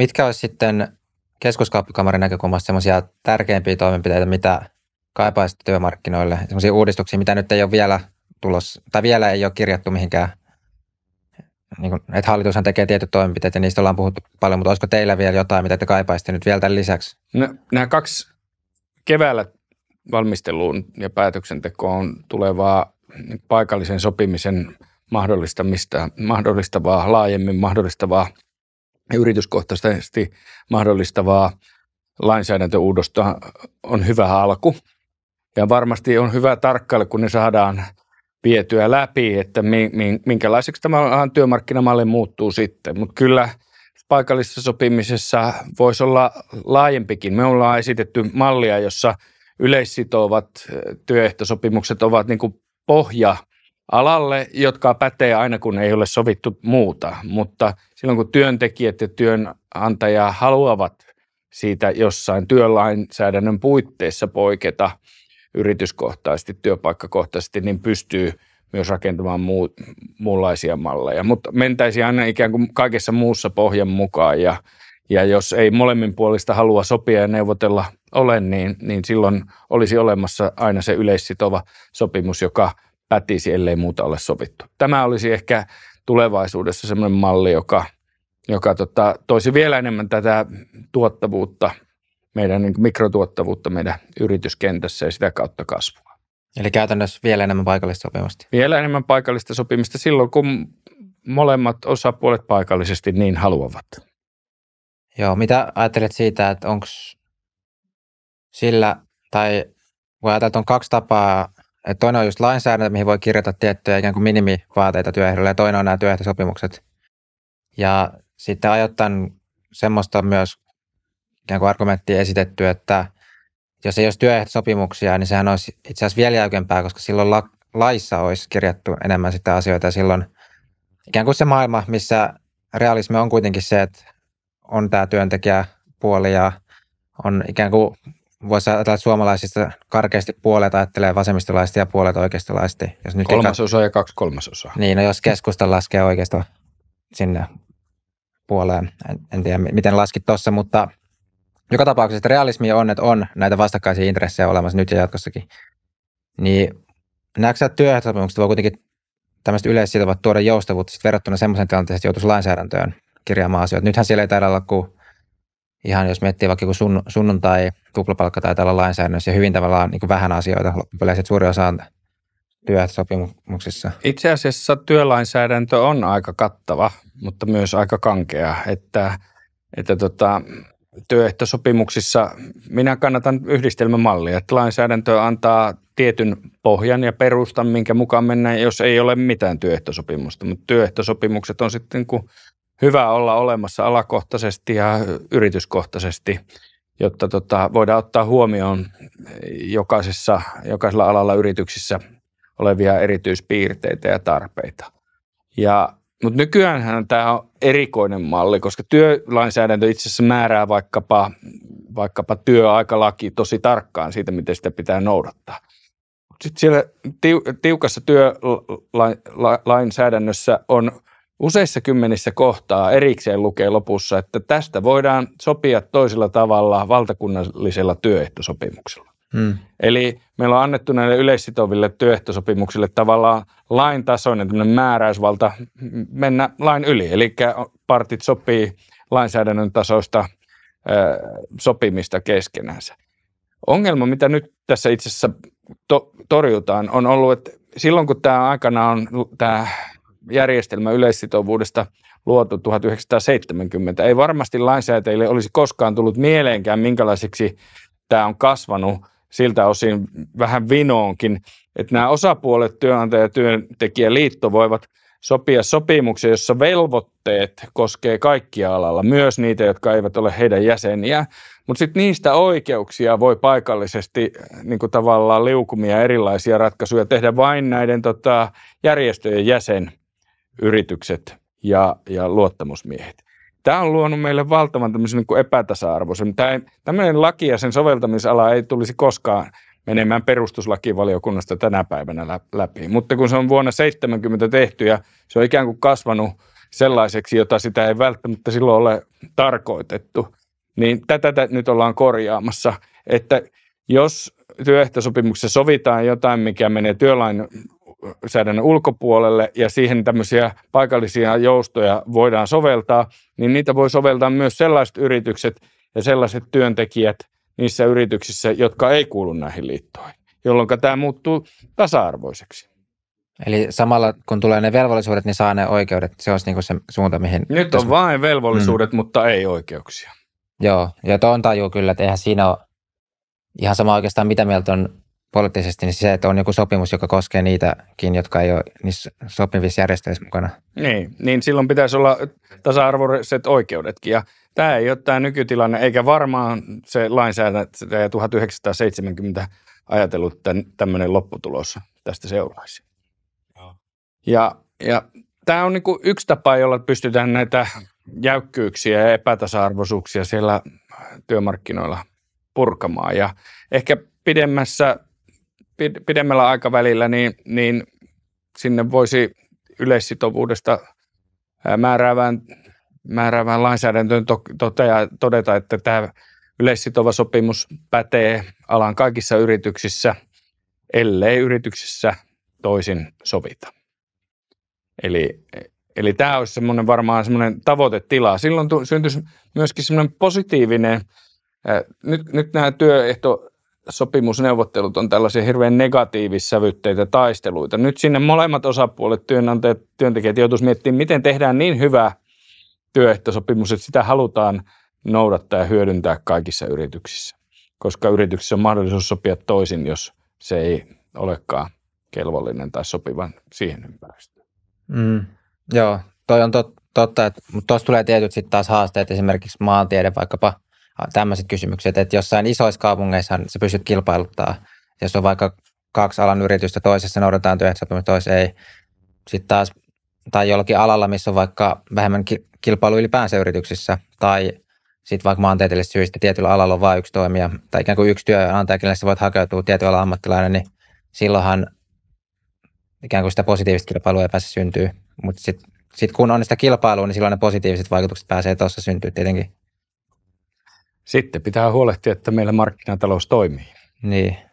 Mitkä olisi sitten keskuskauppakamarin näkökulmasta semmoisia tärkeimpiä toimenpiteitä, mitä kaipaisit työmarkkinoille, semmoisia uudistuksia, mitä nyt ei ole vielä tulossa, tai vielä ei ole kirjattu mihinkään, niin kuin, että hallitushan tekee tietyt toimenpiteet ja niistä ollaan puhuttu paljon, mutta olisiko teillä vielä jotain, mitä te kaipaisitte nyt vielä tämän lisäksi? No, nämä kaksi keväällä valmisteluun ja päätöksentekoon tulevaa paikallisen sopimisen mahdollistamista, mahdollistavaa, laajemmin mahdollistavaa – yrityskohtaisesti mahdollistavaa lainsäädäntöuudosta on hyvä alku. Ja varmasti on hyvä tarkkailla, kun ne saadaan vietyä läpi, että minkälaiseksi tämä työmarkkinamalli muuttuu sitten. Mutta kyllä paikallisessa sopimisessa voisi olla laajempikin. Me ollaan esitetty mallia, jossa yleissitovat työehtosopimukset ovat niin kuin pohja alalle, jotka pätee aina kun ei ole sovittu muuta, mutta silloin kun työntekijät ja työnantaja haluavat siitä jossain työlainsäädännön puitteissa poiketa yrityskohtaisesti, työpaikkakohtaisesti, niin pystyy myös rakentamaan muu, muunlaisia malleja. Mutta mentäisiin aina ikään kuin kaikessa muussa pohjan mukaan ja, ja jos ei molemmin puolista halua sopia ja neuvotella ole, niin, niin silloin olisi olemassa aina se yleissitova sopimus, joka – pätisi, ellei muuta ole sovittu. Tämä olisi ehkä tulevaisuudessa semmoinen malli, joka, joka tota, toisi vielä enemmän tätä tuottavuutta, meidän niin mikrotuottavuutta meidän yrityskentässä ja sitä kautta kasvua. Eli käytännössä vielä enemmän paikallista sopimista? Vielä enemmän paikallista sopimista silloin, kun molemmat osapuolet paikallisesti niin haluavat. Joo, mitä ajattelet siitä, että onko sillä, tai kun ajatellaan, että on kaksi tapaa et toinen on just lainsäädäntö, mihin voi kirjata tiettyjä ikään kuin minimivaateita työehdolle, ja toinen on nämä työehtosopimukset. Ja sitten ajoittain semmoista myös ikään kuin argumenttia esitetty, että jos ei olisi työehtosopimuksia, niin sehän olisi itse asiassa vielä jäykempää, koska silloin la- laissa olisi kirjattu enemmän sitä asioita, ja silloin ikään kuin se maailma, missä realismi on kuitenkin se, että on tämä työntekijäpuoli ja on ikään kuin voisi ajatella, että suomalaisista karkeasti puolet ajattelee vasemmistolaisesti ja puolet oikeistolaisesti. Jos nyt kolmasosa eka... ja kaksi kolmasosaa. Niin, no jos keskusta laskee oikeisto sinne puoleen, en, en tiedä miten laskit tuossa, mutta joka tapauksessa realismi on, että on näitä vastakkaisia intressejä olemassa nyt ja jatkossakin. Niin näetkö työehtosopimukset voi kuitenkin tämmöiset yleissitovat tuoda joustavuutta sit verrattuna semmoisen tilanteeseen, että joutuisi lainsäädäntöön kirjaamaan asioita. Nythän siellä ei taida olla kuin ihan jos miettii vaikka sun, sunnuntai tuplapalkka taitaa olla lainsäädännössä ja hyvin tavallaan niin vähän asioita loppupeleissä, että suuri osa on työehtosopimuksissa. Itse asiassa työlainsäädäntö on aika kattava, mutta myös aika kankea, että, että tota, työehtosopimuksissa minä kannatan yhdistelmämallia, että lainsäädäntö antaa tietyn pohjan ja perustan, minkä mukaan mennään, jos ei ole mitään työehtosopimusta. Mutta työehtosopimukset on sitten niin hyvä olla olemassa alakohtaisesti ja yrityskohtaisesti – jotta tota, voidaan ottaa huomioon jokaisessa, jokaisella alalla yrityksissä olevia erityispiirteitä ja tarpeita. Ja, mutta nykyäänhän tämä on erikoinen malli, koska työlainsäädäntö itse asiassa määrää vaikkapa, vaikkapa työaikalaki tosi tarkkaan siitä, miten sitä pitää noudattaa. Sitten siellä tiukassa työlainsäädännössä on useissa kymmenissä kohtaa erikseen lukee lopussa, että tästä voidaan sopia toisella tavalla valtakunnallisella työehtosopimuksella. Hmm. Eli meillä on annettu näille yleissitoville työehtosopimuksille tavallaan lain tasoinen määräysvalta mennä lain yli. Eli partit sopii lainsäädännön tasoista ö, sopimista keskenänsä. Ongelma, mitä nyt tässä itse asiassa to, torjutaan, on ollut, että silloin kun tämä aikana on tämä järjestelmä yleissitovuudesta luotu 1970. Ei varmasti lainsäätäjille olisi koskaan tullut mieleenkään, minkälaiseksi tämä on kasvanut siltä osin vähän vinoonkin, että nämä osapuolet, työnantaja ja työntekijäliitto voivat sopia sopimuksia, jossa velvoitteet koskee kaikkia alalla, myös niitä, jotka eivät ole heidän jäseniä. Mutta sitten niistä oikeuksia voi paikallisesti niin tavallaan liukumia erilaisia ratkaisuja tehdä vain näiden tota, järjestöjen jäsen yritykset ja, ja luottamusmiehet. Tämä on luonut meille valtavan tämmöisen niin kuin epätasa-arvoisen. Tämä tämmöinen laki ja sen soveltamisala ei tulisi koskaan menemään perustuslakivaliokunnasta tänä päivänä läpi. Mutta kun se on vuonna 70 tehty ja se on ikään kuin kasvanut sellaiseksi, jota sitä ei välttämättä silloin ole tarkoitettu, niin tätä nyt ollaan korjaamassa, että jos työehtosopimuksessa sovitaan jotain, mikä menee työlain EU-säädännön ulkopuolelle ja siihen tämmöisiä paikallisia joustoja voidaan soveltaa, niin niitä voi soveltaa myös sellaiset yritykset ja sellaiset työntekijät niissä yrityksissä, jotka ei kuulu näihin liittoihin, jolloin tämä muuttuu tasa-arvoiseksi. Eli samalla kun tulee ne velvollisuudet, niin saa ne oikeudet. Se olisi niinku se suunta, mihin... Nyt on vain velvollisuudet, mm. mutta ei oikeuksia. Joo, ja tuon tajuu kyllä, että eihän siinä ole ihan sama oikeastaan, mitä mieltä on poliittisesti, niin se, että on joku sopimus, joka koskee niitäkin, jotka ei ole niissä sopivissa järjestöissä mukana. Niin, niin silloin pitäisi olla tasa-arvoiset oikeudetkin. Ja tämä ei ole tämä nykytilanne, eikä varmaan se lainsäädäntö 1970 ajatellut tämmöinen lopputulos tästä seuraisi. Ja, ja tämä on niin yksi tapa, jolla pystytään näitä jäykkyyksiä ja epätasa-arvoisuuksia siellä työmarkkinoilla purkamaan. Ja ehkä pidemmässä pidemmällä aikavälillä, niin, niin sinne voisi yleissitovuudesta määräävään, määräävään lainsäädäntöön to, totea, todeta, että tämä yleissitova sopimus pätee alan kaikissa yrityksissä, ellei yrityksissä toisin sovita. Eli, eli tämä olisi semmoinen varmaan semmoinen tavoitetila. Silloin syntyisi myöskin semmoinen positiivinen, nyt, nyt nämä työehto, sopimusneuvottelut on tällaisia hirveän negatiivissävytteitä taisteluita. Nyt sinne molemmat osapuolet, työnantajat, työntekijät joutuisi miettimään, miten tehdään niin hyvä työehtosopimus, että sitä halutaan noudattaa ja hyödyntää kaikissa yrityksissä. Koska yrityksissä on mahdollisuus sopia toisin, jos se ei olekaan kelvollinen tai sopivan siihen ympäristöön. Mm, joo, toi on tot, totta, että, mutta tuossa tulee tietyt sitten taas haasteet, esimerkiksi maantiede vaikkapa – tämmöiset kysymykset, että jossain isoissa kaupungeissa sä pystyt kilpailuttaa. Jos on vaikka kaksi alan yritystä, toisessa noudatetaan työehtosopimusta, toisessa ei. Sitten taas, tai jollakin alalla, missä on vaikka vähemmän kilpailu ylipäänsä yrityksissä, tai sitten vaikka maantieteellisistä syistä tietyllä alalla on vain yksi toimija, tai ikään kuin yksi työnantaja, kenelle sä voit hakeutua tietyllä ammattilainen, niin silloinhan ikään kuin sitä positiivista kilpailua ei pääse syntyy. Mutta sitten sit kun on sitä kilpailua, niin silloin ne positiiviset vaikutukset pääsee tuossa syntyy tietenkin sitten pitää huolehtia, että meillä markkinatalous toimii. Niin.